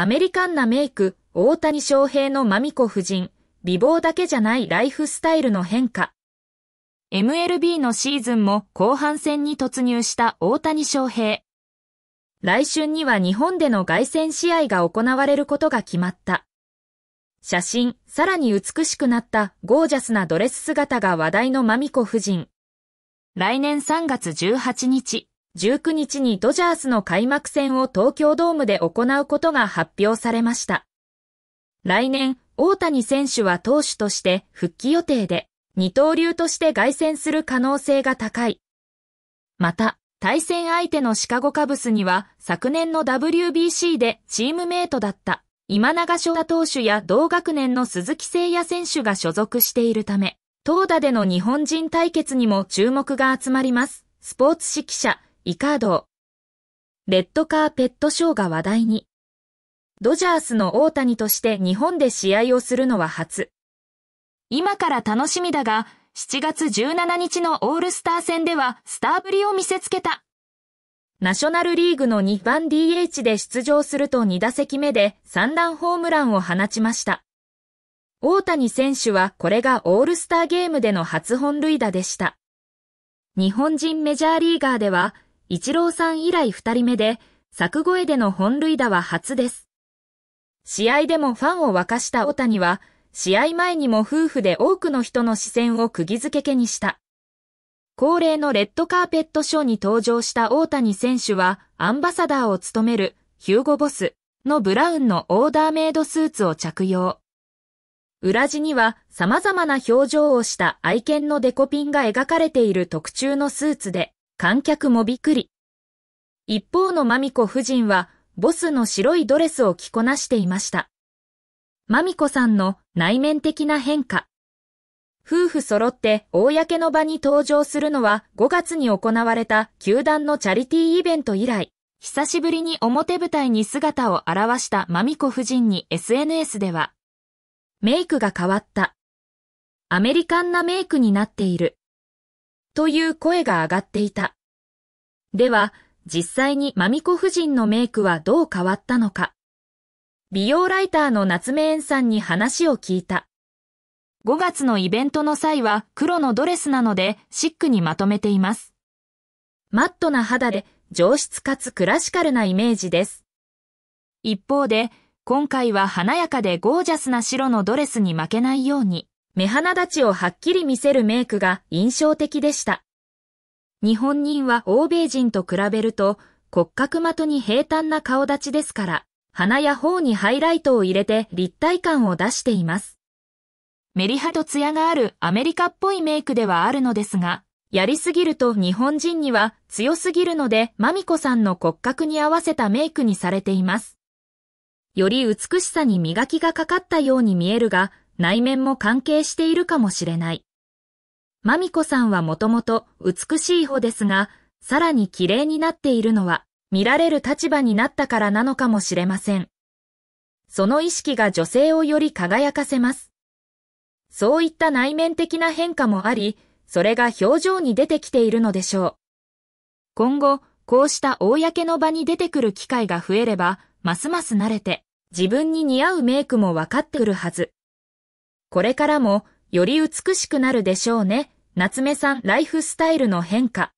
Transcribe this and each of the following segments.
アメリカンなメイク、大谷翔平のマミコ夫人、美貌だけじゃないライフスタイルの変化。MLB のシーズンも後半戦に突入した大谷翔平。来春には日本での凱旋試合が行われることが決まった。写真、さらに美しくなったゴージャスなドレス姿が話題のマミコ夫人。来年3月18日、19日にドジャースの開幕戦を東京ドームで行うことが発表されました。来年、大谷選手は投手として復帰予定で、二刀流として凱旋する可能性が高い。また、対戦相手のシカゴカブスには昨年の WBC でチームメイトだった今永翔太投手や同学年の鈴木誠也選手が所属しているため、投打での日本人対決にも注目が集まります。スポーツ指揮者イカード。レッドカーペットショーが話題に。ドジャースの大谷として日本で試合をするのは初。今から楽しみだが、7月17日のオールスター戦ではスターぶりを見せつけた。ナショナルリーグの2番 DH で出場すると2打席目で3段ホームランを放ちました。大谷選手はこれがオールスターゲームでの初本塁打でした。日本人メジャーリーガーでは一郎さん以来二人目で、作越えでの本塁打は初です。試合でもファンを沸かした大谷は、試合前にも夫婦で多くの人の視線を釘付けけにした。恒例のレッドカーペットショーに登場した大谷選手は、アンバサダーを務める、ヒューゴボスのブラウンのオーダーメイドスーツを着用。裏地には様々な表情をした愛犬のデコピンが描かれている特注のスーツで、観客もびっくり。一方のマミコ夫人は、ボスの白いドレスを着こなしていました。マミコさんの内面的な変化。夫婦揃って公の場に登場するのは5月に行われた球団のチャリティーイベント以来、久しぶりに表舞台に姿を現したマミコ夫人に SNS では、メイクが変わった。アメリカンなメイクになっている。という声が上がっていた。では、実際にマミコ夫人のメイクはどう変わったのか。美容ライターの夏目園さんに話を聞いた。5月のイベントの際は黒のドレスなのでシックにまとめています。マットな肌で上質かつクラシカルなイメージです。一方で、今回は華やかでゴージャスな白のドレスに負けないように、目鼻立ちをはっきり見せるメイクが印象的でした。日本人は欧米人と比べると骨格的に平坦な顔立ちですから、鼻や頬にハイライトを入れて立体感を出しています。メリハとツヤがあるアメリカっぽいメイクではあるのですが、やりすぎると日本人には強すぎるので、マミコさんの骨格に合わせたメイクにされています。より美しさに磨きがかかったように見えるが、内面も関係しているかもしれない。マミコさんはもともと美しい方ですが、さらに綺麗になっているのは、見られる立場になったからなのかもしれません。その意識が女性をより輝かせます。そういった内面的な変化もあり、それが表情に出てきているのでしょう。今後、こうした公の場に出てくる機会が増えれば、ますます慣れて、自分に似合うメイクも分かってくるはず。これからも、より美しくなるでしょうね。夏目さんライフスタイルの変化。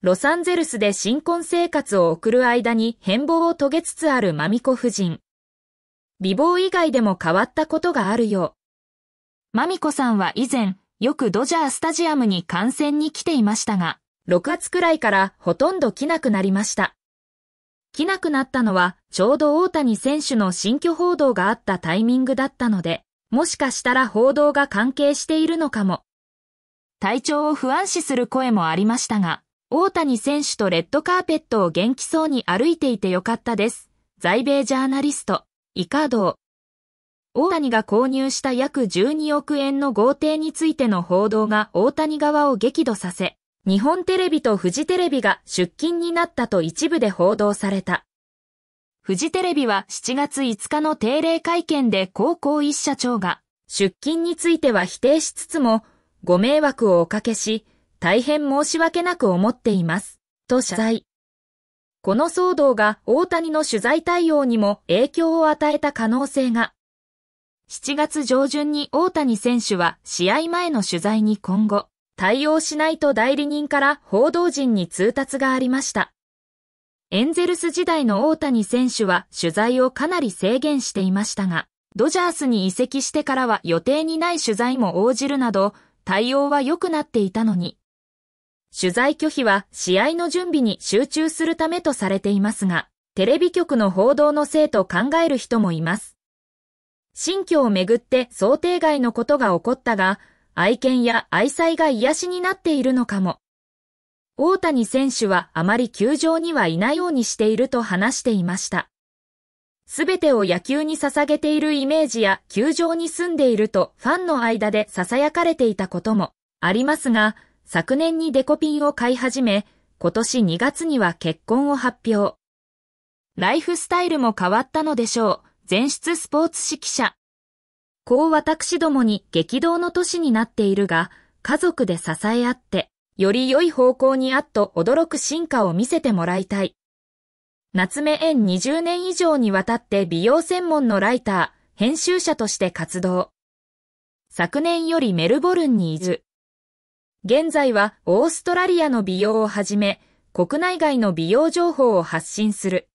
ロサンゼルスで新婚生活を送る間に変貌を遂げつつあるマミコ夫人。美貌以外でも変わったことがあるよう。マミコさんは以前、よくドジャースタジアムに観戦に来ていましたが、6月くらいからほとんど来なくなりました。来なくなったのは、ちょうど大谷選手の新居報道があったタイミングだったので、もしかしたら報道が関係しているのかも。体調を不安視する声もありましたが、大谷選手とレッドカーペットを元気そうに歩いていてよかったです。在米ジャーナリスト、イカドー。大谷が購入した約12億円の豪邸についての報道が大谷側を激怒させ、日本テレビとフジテレビが出勤になったと一部で報道された。フジテレビは7月5日の定例会見で高校一社長が出勤については否定しつつもご迷惑をおかけし大変申し訳なく思っていますと謝罪。この騒動が大谷の取材対応にも影響を与えた可能性が。7月上旬に大谷選手は試合前の取材に今後対応しないと代理人から報道陣に通達がありました。エンゼルス時代の大谷選手は取材をかなり制限していましたが、ドジャースに移籍してからは予定にない取材も応じるなど、対応は良くなっていたのに。取材拒否は試合の準備に集中するためとされていますが、テレビ局の報道のせいと考える人もいます。新居をめぐって想定外のことが起こったが、愛犬や愛妻が癒しになっているのかも。大谷選手はあまり球場にはいないようにしていると話していました。すべてを野球に捧げているイメージや球場に住んでいるとファンの間で囁かれていたこともありますが、昨年にデコピンを買い始め、今年2月には結婚を発表。ライフスタイルも変わったのでしょう。全出スポーツ指揮者。こう私どもに激動の年になっているが、家族で支え合って、より良い方向にあっと驚く進化を見せてもらいたい。夏目園20年以上にわたって美容専門のライター、編集者として活動。昨年よりメルボルンに移住。現在はオーストラリアの美容をはじめ、国内外の美容情報を発信する。